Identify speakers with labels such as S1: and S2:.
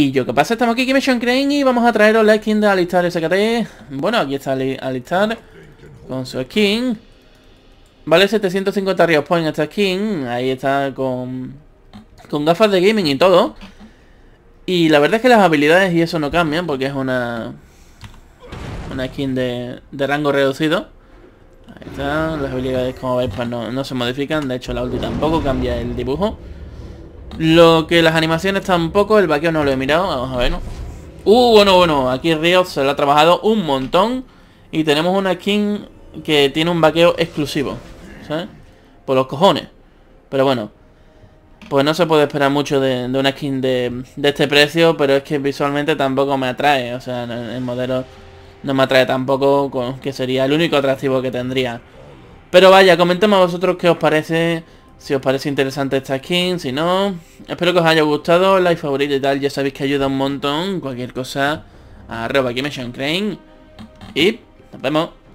S1: Y yo, que pasa? Estamos aquí, Mission Crane, y vamos a traeros la skin de Alistar SKT. Bueno, aquí está Alistar con su skin. Vale 750 Rios Point esta skin. Ahí está con, gafas de gaming y todo. Y la verdad es que las habilidades y eso no cambian porque es una una skin de, de rango reducido. Ahí está, las habilidades como veis pues no, no se modifican, de hecho la ulti tampoco cambia el dibujo. Lo que las animaciones tampoco, el vaqueo no lo he mirado, vamos a ver, ¿no? Uh, bueno, bueno, aquí Río se lo ha trabajado un montón y tenemos una skin que tiene un vaqueo exclusivo, ¿sabes? Por los cojones. Pero bueno, pues no se puede esperar mucho de, una skin de, este precio, pero es que visualmente tampoco me atrae, o sea, el modelo no me atrae tampoco, que sería el único atractivo que tendría. Pero vaya, comentemos a vosotros qué os parece si os parece interesante esta skin, si no... Espero que os haya gustado, like, favorito y tal, ya sabéis que ayuda un montón. Cualquier cosa, arroba aquí me Crane. Y nos vemos.